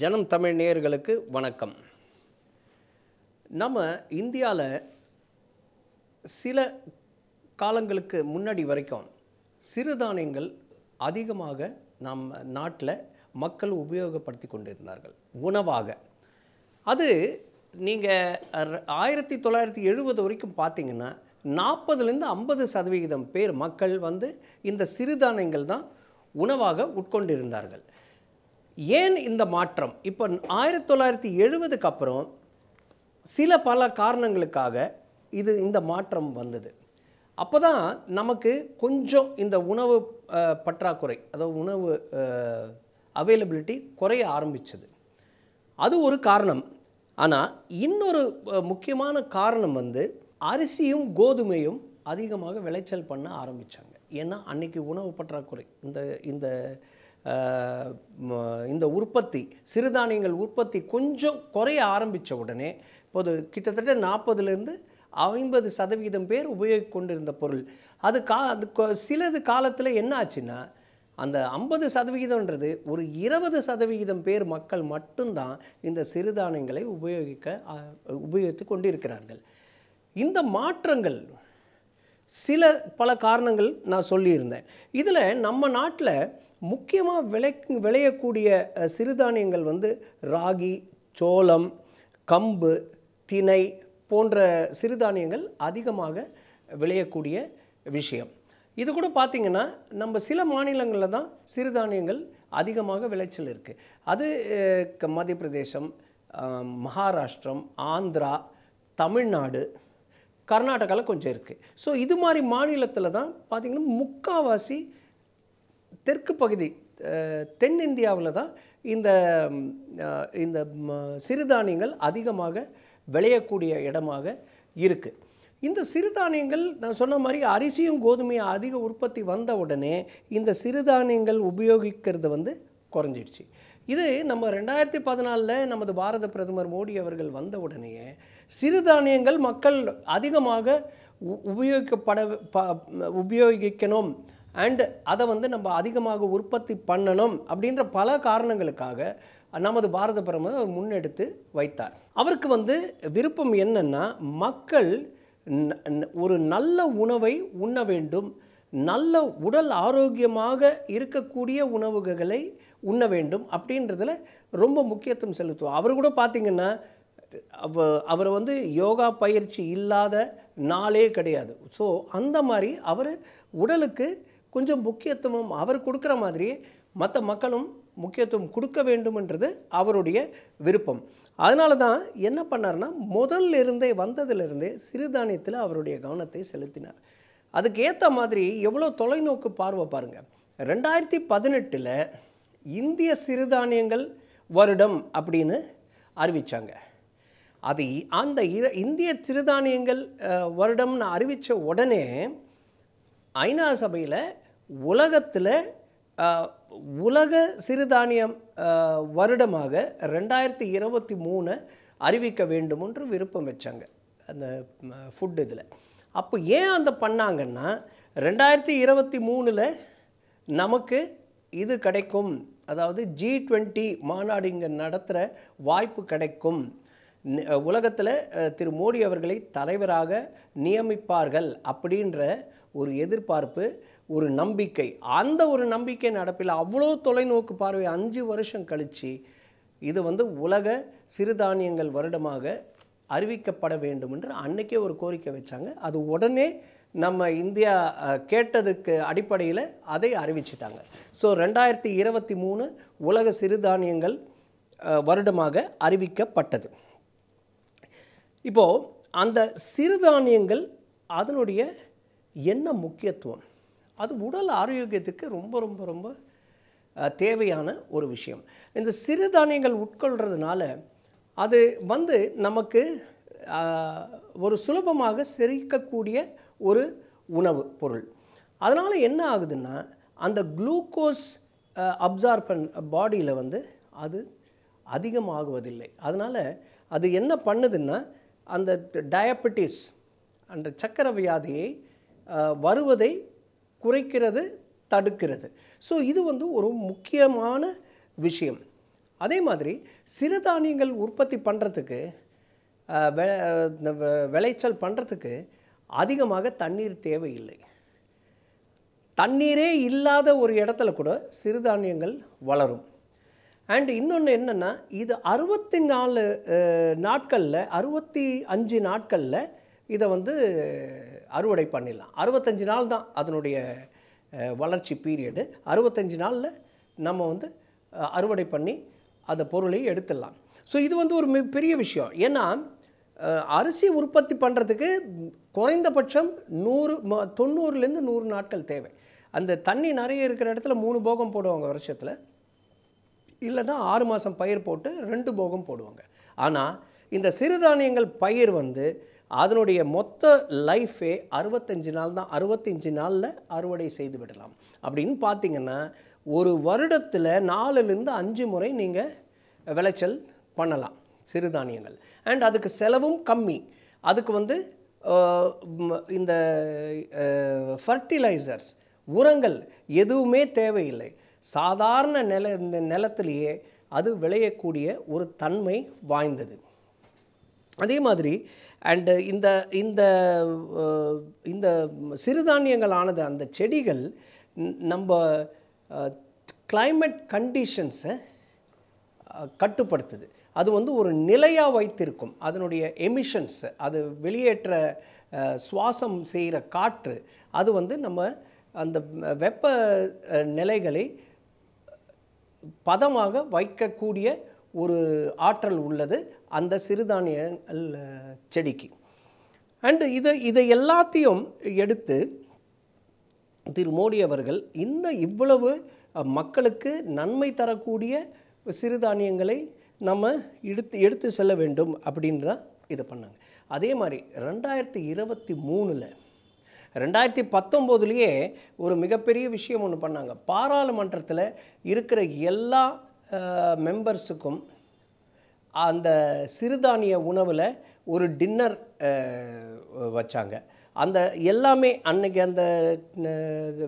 ஜனம் தமிழ் நேயர்களுக்கு வணக்கம் நம்ம இந்தியாவில் சில காலங்களுக்கு முன்னாடி வரைக்கும் சிறுதானியங்கள் அதிகமாக நம் நாட்டில் மக்கள் உபயோகப்படுத்தி கொண்டிருந்தார்கள் உணவாக அது நீங்கள் ஆயிரத்தி தொள்ளாயிரத்தி எழுபது வரைக்கும் பார்த்தீங்கன்னா நாற்பதுலேருந்து ஐம்பது சதவிகிதம் பேர் மக்கள் வந்து இந்த சிறுதானியங்கள் தான் உணவாக உட்கொண்டிருந்தார்கள் ஏன் இந்த மாற்றம் இப்போ ஆயிரத்தி தொள்ளாயிரத்தி எழுபதுக்கு அப்புறம் சில பல காரணங்களுக்காக இது இந்த மாற்றம் வந்தது அப்போ தான் நமக்கு கொஞ்சம் இந்த உணவு பற்றாக்குறை அதாவது உணவு அவைலபிலிட்டி குறைய ஆரம்பித்தது அது ஒரு காரணம் ஆனால் இன்னொரு முக்கியமான காரணம் வந்து அரிசியும் கோதுமையும் அதிகமாக விளைச்சல் பண்ண ஆரம்பித்தாங்க ஏன்னா அன்றைக்கி உணவு பற்றாக்குறை இந்த இந்த இந்த உற்பத்தி சிறுதானியங்கள் உற்பத்தி கொஞ்சம் குறைய ஆரம்பித்த உடனே இப்போது கிட்டத்தட்ட நாற்பதுலேருந்து ஐம்பது சதவீதம் பேர் உபயோகிக்கொண்டிருந்த கொண்டிருந்த பொருள் அது கா அது சிலது காலத்தில் என்ன ஆச்சுன்னா அந்த ஐம்பது சதவிகிதம்ன்றது ஒரு இருபது சதவிகிதம் பேர் மக்கள் மட்டும்தான் இந்த சிறுதானியங்களை உபயோகிக்க உபயோகித்து கொண்டிருக்கிறார்கள் இந்த மாற்றங்கள் சில பல காரணங்கள் நான் சொல்லியிருந்தேன் இதில் நம்ம நாட்டில் முக்கியமாக விளை விளையக்கூடிய சிறுதானியங்கள் வந்து ராகி சோளம் கம்பு தினை போன்ற சிறுதானியங்கள் அதிகமாக விளையக்கூடிய விஷயம் இது கூட பார்த்திங்கன்னா நம்ம சில மாநிலங்களில் தான் சிறுதானியங்கள் அதிகமாக விளைச்சல் இருக்குது அது மத்திய பிரதேசம் மகாராஷ்டிரம் ஆந்திரா தமிழ்நாடு கர்நாடகாவில் கொஞ்சம் இருக்குது ஸோ இது மாதிரி மாநிலத்தில் தான் பார்த்திங்கன்னா முக்கால்வாசி தெற்கு பகுதி தென்னிந்தியாவில் தான் இந்த இந்த சிறுதானியங்கள் அதிகமாக விளையக்கூடிய இடமாக இருக்குது இந்த சிறுதானியங்கள் நான் சொன்ன மாதிரி அரிசியும் கோதுமையும் அதிக உற்பத்தி வந்த உடனே இந்த சிறுதானியங்கள் உபயோகிக்கிறது வந்து குறைஞ்சிடுச்சு இது நம்ம ரெண்டாயிரத்தி பதினாலில் நமது பாரத பிரதமர் மோடி அவர்கள் வந்த உடனேயே சிறுதானியங்கள் மக்கள் அதிகமாக உபயோகிக்கப்பட ப உபயோகிக்கணும் அண்டு அதை வந்து நம்ம அதிகமாக உற்பத்தி பண்ணணும் அப்படின்ற பல காரணங்களுக்காக நமது பாரத பிரதமர் அவர் முன்னெடுத்து வைத்தார் அவருக்கு வந்து விருப்பம் என்னென்னா மக்கள் ஒரு நல்ல உணவை உண்ண வேண்டும் நல்ல உடல் ஆரோக்கியமாக இருக்கக்கூடிய உணவுகளை உண்ண வேண்டும் அப்படின்றதில் ரொம்ப முக்கியத்துவம் செலுத்துவோம் அவர் கூட பார்த்திங்கன்னா அவ அவர் வந்து யோகா பயிற்சி இல்லாத நாளே கிடையாது ஸோ அந்த மாதிரி அவர் உடலுக்கு கொஞ்சம் முக்கியத்துவம் அவர் கொடுக்குற மாதிரி மற்ற மக்களும் முக்கியத்துவம் கொடுக்க வேண்டும்ன்றது அவருடைய விருப்பம் அதனால தான் என்ன பண்ணார்னா முதல்ல இருந்தே வந்ததுலேருந்தே சிறுதானியத்தில் அவருடைய கவனத்தை செலுத்தினார் அதுக்கேற்ற மாதிரி எவ்வளோ தொலைநோக்கு பார்வை பாருங்கள் ரெண்டாயிரத்தி பதினெட்டில் இந்திய சிறுதானியங்கள் வருடம் அப்படின்னு அறிவித்தாங்க அது அந்த இந்திய சிறுதானியங்கள் வருடம்னு அறிவித்த உடனே ஐநா சபையில் உலகத்தில் உலக சிறுதானியம் வருடமாக ரெண்டாயிரத்தி இருபத்தி மூணு அறிவிக்க வேண்டும் என்று விருப்பம் வச்சாங்க அந்த ஃபுட் இதில் அப்போ ஏன் அந்த பண்ணாங்கன்னா ரெண்டாயிரத்தி இருபத்தி மூணில் நமக்கு இது கிடைக்கும் அதாவது ஜி டுவெண்ட்டி மாநாடு இங்கே நடத்துகிற வாய்ப்பு கிடைக்கும் உலகத்தில் திரு மோடி அவர்களை தலைவராக நியமிப்பார்கள் அப்படின்ற ஒரு எதிர்பார்ப்பு ஒரு நம்பிக்கை அந்த ஒரு நம்பிக்கை நடப்பில் அவ்வளோ தொலைநோக்கு பார்வை அஞ்சு வருஷம் கழித்து இது வந்து உலக சிறுதானியங்கள் வருடமாக அறிவிக்கப்பட வேண்டும் என்று அன்றைக்கே ஒரு கோரிக்கை வச்சாங்க அது உடனே நம்ம இந்தியா கேட்டதுக்கு அடிப்படையில் அதை அறிவிச்சிட்டாங்க ஸோ ரெண்டாயிரத்தி இருபத்தி மூணு உலக சிறுதானியங்கள் வருடமாக அறிவிக்கப்பட்டது இப்போது அந்த சிறுதானியங்கள் அதனுடைய என்ன முக்கியத்துவம் அது உடல் ஆரோக்கியத்துக்கு ரொம்ப ரொம்ப ரொம்ப தேவையான ஒரு விஷயம் இந்த சிறுதானியங்கள் உட்கொள்கிறதுனால அது வந்து நமக்கு ஒரு சுலபமாக செரிக்கக்கூடிய ஒரு உணவு பொருள் அதனால் என்ன ஆகுதுன்னா அந்த குளுக்கோஸ் அப்சார்பன் பாடியில் வந்து அது அதிகமாகுவதில்லை அதனால் அது என்ன பண்ணுதுன்னா அந்த டயபெட்டிஸ் அந்த சக்கர வியாதியை வருவதை குறைக்கிறது தடுக்கிறது ஸோ இது வந்து ஒரு முக்கியமான விஷயம் அதே மாதிரி சிறுதானியங்கள் உற்பத்தி பண்ணுறதுக்கு விளைச்சல் பண்ணுறதுக்கு அதிகமாக தண்ணீர் தேவையில்லை தண்ணீரே இல்லாத ஒரு இடத்துல கூட சிறுதானியங்கள் வளரும் அண்டு இன்னொன்று என்னென்னா இது அறுபத்தி நாலு நாட்களில் அறுபத்தி அஞ்சு நாட்களில் இதை வந்து அறுவடை பண்ணிடலாம் அறுபத்தஞ்சு நாள் தான் அதனுடைய வளர்ச்சி பீரியடு அறுபத்தஞ்சு நாளில் நம்ம வந்து அறுவடை பண்ணி அந்த பொருளை எடுத்துடலாம் ஸோ இது வந்து ஒரு மிகப்பெரிய விஷயம் ஏன்னா அரிசி உற்பத்தி பண்ணுறதுக்கு குறைந்தபட்சம் நூறு ம தொண்ணூறுலேருந்து நூறு நாட்கள் தேவை அந்த தண்ணி நிறைய இருக்கிற இடத்துல மூணு போகம் போடுவாங்க வருஷத்தில் இல்லைன்னா ஆறு மாதம் பயிர் போட்டு ரெண்டு போகம் போடுவாங்க ஆனால் இந்த சிறுதானியங்கள் பயிர் வந்து அதனுடைய மொத்த லைஃபே அறுபத்தஞ்சு நாள் தான் அறுபத்தஞ்சு நாளில் அறுவடை செய்து விடலாம் அப்படின்னு பார்த்தீங்கன்னா ஒரு வருடத்தில் நாலுலேருந்து அஞ்சு முறை நீங்கள் விளைச்சல் பண்ணலாம் சிறுதானியங்கள் அண்ட் அதுக்கு செலவும் கம்மி அதுக்கு வந்து இந்த ஃபர்டிலைசர்ஸ் உரங்கள் எதுவுமே தேவையில்லை சாதாரண நில இந்த நிலத்திலேயே அது விளையக்கூடிய ஒரு தன்மை வாய்ந்தது அதே மாதிரி அண்டு இந்த இந்த இந்த சிறுதானியங்களானது அந்த செடிகள் நம்ம கிளைமேட் கண்டிஷன்ஸை கட்டுப்படுத்துது அது வந்து ஒரு நிலையாக வைத்திருக்கும் அதனுடைய எமிஷன்ஸ் அது வெளியேற்ற சுவாசம் செய்கிற காற்று அது வந்து நம்ம அந்த வெப்ப நிலைகளை பதமாக வைக்கக்கூடிய ஒரு ஆற்றல் உள்ளது அந்த சிறுதானிய செடிக்கு அண்டு இதை இதை எல்லாத்தையும் எடுத்து திரு மோடி அவர்கள் இந்த இவ்வளவு மக்களுக்கு நன்மை தரக்கூடிய சிறுதானியங்களை நம்ம எடுத்து எடுத்து செல்ல வேண்டும் அப்படின்னு தான் இதை பண்ணாங்க அதே மாதிரி ரெண்டாயிரத்தி இருபத்தி மூணில் ரெண்டாயிரத்தி பத்தொம்போதுலேயே ஒரு மிகப்பெரிய விஷயம் ஒன்று பண்ணாங்க பாராளுமன்றத்தில் இருக்கிற எல்லா மெம்பர்ஸுக்கும் அந்த சிறுதானிய உணவில் ஒரு டின்னர் வச்சாங்க அந்த எல்லாமே அன்னைக்கு அந்த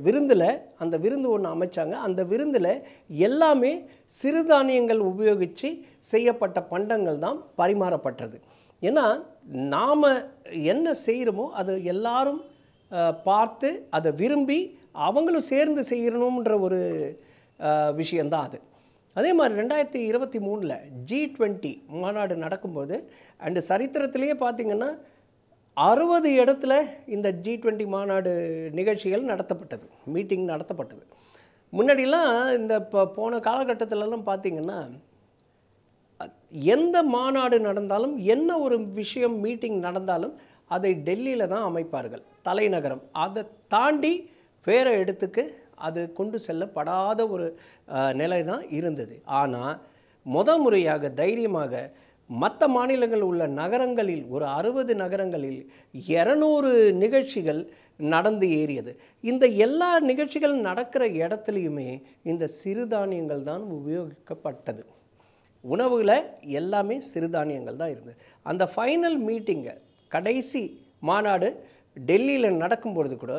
விருந்தில் அந்த விருந்து ஒன்று அமைச்சாங்க அந்த விருந்தில் எல்லாமே சிறுதானியங்கள் உபயோகித்து செய்யப்பட்ட பண்டங்கள் தான் பரிமாறப்பட்டது ஏன்னா நாம் என்ன செய்கிறோமோ அது எல்லாரும் பார்த்து அதை விரும்பி அவங்களும் சேர்ந்து செய்யணுன்ற ஒரு விஷயந்தான் அது அதே மாதிரி ரெண்டாயிரத்தி இருபத்தி மூணில் ஜி டுவெண்ட்டி மாநாடு நடக்கும்போது அண்டு சரித்திரத்திலேயே பார்த்திங்கன்னா அறுபது இடத்துல இந்த ஜி டுவெண்ட்டி மாநாடு நிகழ்ச்சிகள் நடத்தப்பட்டது மீட்டிங் நடத்தப்பட்டது முன்னாடிலாம் இந்த இப்போ போன காலகட்டத்திலலாம் பார்த்திங்கன்னா எந்த மாநாடு நடந்தாலும் என்ன ஒரு விஷயம் மீட்டிங் நடந்தாலும் அதை டெல்லியில் தான் அமைப்பார்கள் தலைநகரம் அதை தாண்டி வேறு இடத்துக்கு அது கொண்டு செல்லப்படாத ஒரு நிலை தான் இருந்தது ஆனால் முத முறையாக தைரியமாக மற்ற மாநிலங்கள் உள்ள நகரங்களில் ஒரு அறுபது நகரங்களில் இரநூறு நிகழ்ச்சிகள் நடந்து ஏறியது இந்த எல்லா நிகழ்ச்சிகள் நடக்கிற இடத்துலையுமே இந்த சிறுதானியங்கள் தான் உபயோகிக்கப்பட்டது உணவில் எல்லாமே சிறுதானியங்கள் தான் இருந்தது அந்த ஃபைனல் மீட்டிங்கை கடைசி மாநாடு டெல்லியில் நடக்கும் பொழுது கூட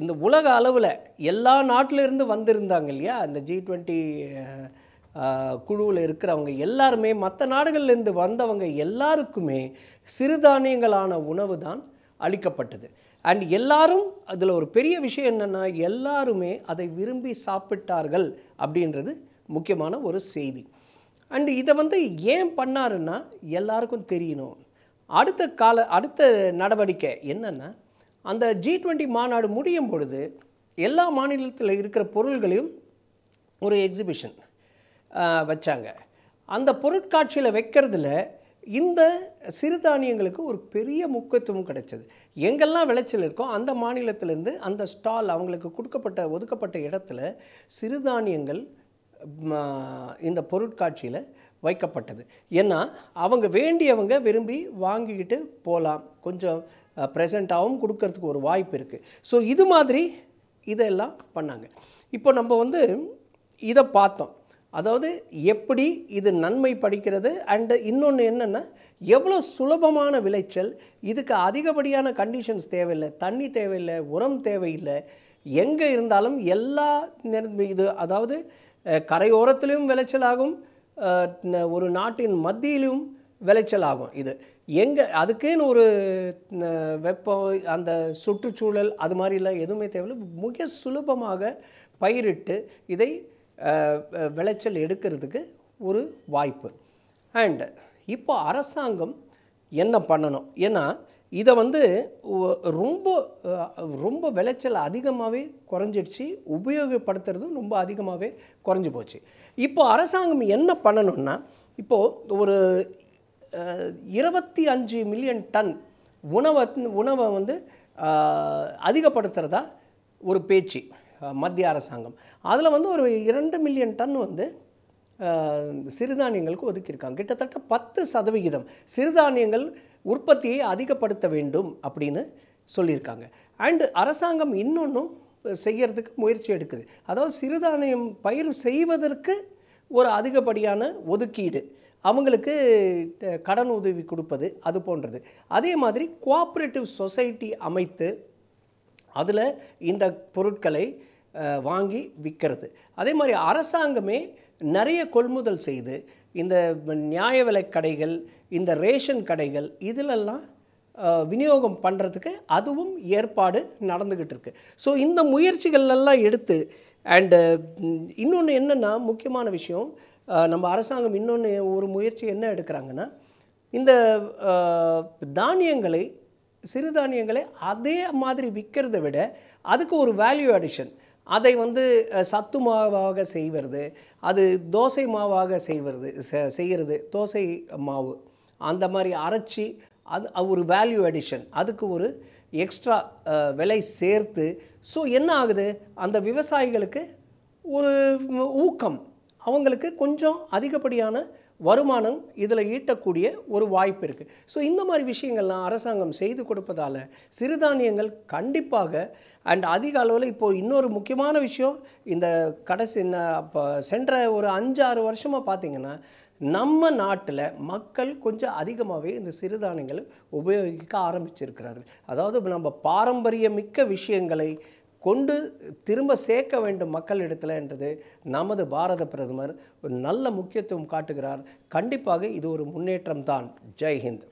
இந்த உலக அளவில் எல்லா நாட்டிலிருந்து வந்திருந்தாங்க இல்லையா அந்த ஜி டுவெண்ட்டி குழுவில் இருக்கிறவங்க எல்லாருமே மற்ற நாடுகள்லேருந்து வந்தவங்க எல்லாருக்குமே சிறுதானியங்களான உணவு தான் அளிக்கப்பட்டது அண்ட் எல்லாரும் அதில் ஒரு பெரிய விஷயம் என்னென்னா எல்லாருமே அதை விரும்பி சாப்பிட்டார்கள் அப்படின்றது முக்கியமான ஒரு செய்தி அண்டு இதை வந்து ஏன் பண்ணாருன்னா எல்லாருக்கும் தெரியணும் அடுத்த கால அடுத்த நடவடிக்கை என்னென்னா அந்த ஜி டுவெண்ட்டி மாநாடு முடியும் பொழுது எல்லா மாநிலத்தில் இருக்கிற பொருள்களையும் ஒரு எக்ஸிபிஷன் வச்சாங்க அந்த பொருட்காட்சியில் வைக்கிறதுல இந்த சிறுதானியங்களுக்கு ஒரு பெரிய முக்கியத்துவம் கிடைச்சது எங்கெல்லாம் விளைச்சல் இருக்கோ அந்த மாநிலத்திலேருந்து அந்த ஸ்டால் அவங்களுக்கு கொடுக்கப்பட்ட ஒதுக்கப்பட்ட இடத்துல சிறுதானியங்கள் இந்த பொருட்காட்சியில் வைக்கப்பட்டது ஏன்னா அவங்க வேண்டியவங்க விரும்பி வாங்கிக்கிட்டு போகலாம் கொஞ்சம் ப்ரெசண்ட்டாகவும் கொடுக்கறதுக்கு ஒரு வாய்ப்பு இருக்குது ஸோ இது மாதிரி இதெல்லாம் பண்ணாங்க இப்போ நம்ம வந்து இதை பார்த்தோம் அதாவது எப்படி இது நன்மை படிக்கிறது அண்டு இன்னொன்று என்னென்னா எவ்வளோ சுலபமான விளைச்சல் இதுக்கு அதிகப்படியான கண்டிஷன்ஸ் தேவையில்லை தண்ணி தேவையில்லை உரம் தேவையில்லை எங்கே இருந்தாலும் எல்லா இது அதாவது கரையோரத்திலையும் விளைச்சல் ஆகும் ஒரு நாட்டின் மத்தியிலும் விளைச்சல் ஆகும் இது எங்கே அதுக்குன்னு ஒரு வெப்பம் அந்த சுற்றுச்சூழல் அது மாதிரிலாம் எதுவுமே தேவையில்லை மிக சுலபமாக பயிரிட்டு இதை விளைச்சல் எடுக்கிறதுக்கு ஒரு வாய்ப்பு அண்டு இப்போ அரசாங்கம் என்ன பண்ணணும் ஏன்னா இதை வந்து ரொம்ப ரொம்ப விளைச்சல் அதிகமாகவே குறைஞ்சிடுச்சு உபயோகப்படுத்துறதும் ரொம்ப அதிகமாகவே குறைஞ்சி போச்சு இப்போ அரசாங்கம் என்ன பண்ணணும்னா இப்போது ஒரு இருபத்தி அஞ்சு மில்லியன் டன் உணவை உணவை வந்து அதிகப்படுத்துகிறதா ஒரு பேச்சு மத்திய அரசாங்கம் அதில் வந்து ஒரு இரண்டு மில்லியன் டன் வந்து சிறுதானியங்களுக்கு ஒதுக்கியிருக்காங்க கிட்டத்தட்ட பத்து சதவிகிதம் சிறுதானியங்கள் உற்பத்தியை அதிகப்படுத்த வேண்டும் அப்படின்னு சொல்லியிருக்காங்க அண்டு அரசாங்கம் இன்னொன்றும் செய்கிறதுக்கு முயற்சி எடுக்குது அதாவது சிறுதானியம் பயிர் செய்வதற்கு ஒரு அதிகப்படியான ஒதுக்கீடு அவங்களுக்கு கடன் உதவி கொடுப்பது அது போன்றது அதே மாதிரி கோஆப்ரேட்டிவ் சொசைட்டி அமைத்து அதில் இந்த பொருட்களை வாங்கி விற்கிறது அதே மாதிரி அரசாங்கமே நிறைய கொள்முதல் செய்து இந்த நியாய விலை கடைகள் இந்த ரேஷன் கடைகள் இதிலெல்லாம் விநியோகம் பண்ணுறதுக்கு அதுவும் ஏற்பாடு நடந்துக்கிட்டு இருக்குது ஸோ இந்த முயற்சிகளெல்லாம் எடுத்து அண்டு இன்னொன்று என்னென்னா முக்கியமான விஷயம் நம்ம அரசாங்கம் இன்னொன்று ஒரு முயற்சி என்ன எடுக்கிறாங்கன்னா இந்த தானியங்களை சிறுதானியங்களை அதே மாதிரி விற்கிறத விட அதுக்கு ஒரு வேல்யூ அடிஷன் அதை வந்து சத்து மாவாக செய்வது அது தோசை மாவாக செய்வது செய்கிறது தோசை மாவு அந்த மாதிரி அரைச்சி அது ஒரு வேல்யூ அடிஷன் அதுக்கு ஒரு எக்ஸ்ட்ரா விலை சேர்த்து ஸோ என்ன ஆகுது அந்த விவசாயிகளுக்கு ஒரு ஊக்கம் அவங்களுக்கு கொஞ்சம் அதிகப்படியான வருமானம் இதில் ஈட்டக்கூடிய ஒரு வாய்ப்பு இருக்குது ஸோ இந்த மாதிரி விஷயங்கள்லாம் அரசாங்கம் செய்து கொடுப்பதால் சிறுதானியங்கள் கண்டிப்பாக அண்ட் அதிக அளவில் இப்போது இன்னொரு முக்கியமான விஷயம் இந்த கடைசி இப்போ சென்ற ஒரு அஞ்சாறு வருஷமாக பார்த்திங்கன்னா நம்ம நாட்டில் மக்கள் கொஞ்சம் அதிகமாகவே இந்த சிறுதானியங்களை உபயோகிக்க ஆரம்பிச்சிருக்கிறார்கள் அதாவது நம்ம பாரம்பரிய மிக்க விஷயங்களை கொண்டு திரும்ப சேர்க்க வேண்டும் மக்களிடத்தில் என்றது நமது பாரத பிரதமர் நல்ல முக்கியத்துவம் காட்டுகிறார் கண்டிப்பாக இது ஒரு முன்னேற்றம் தான் ஜெய்ஹிந்த்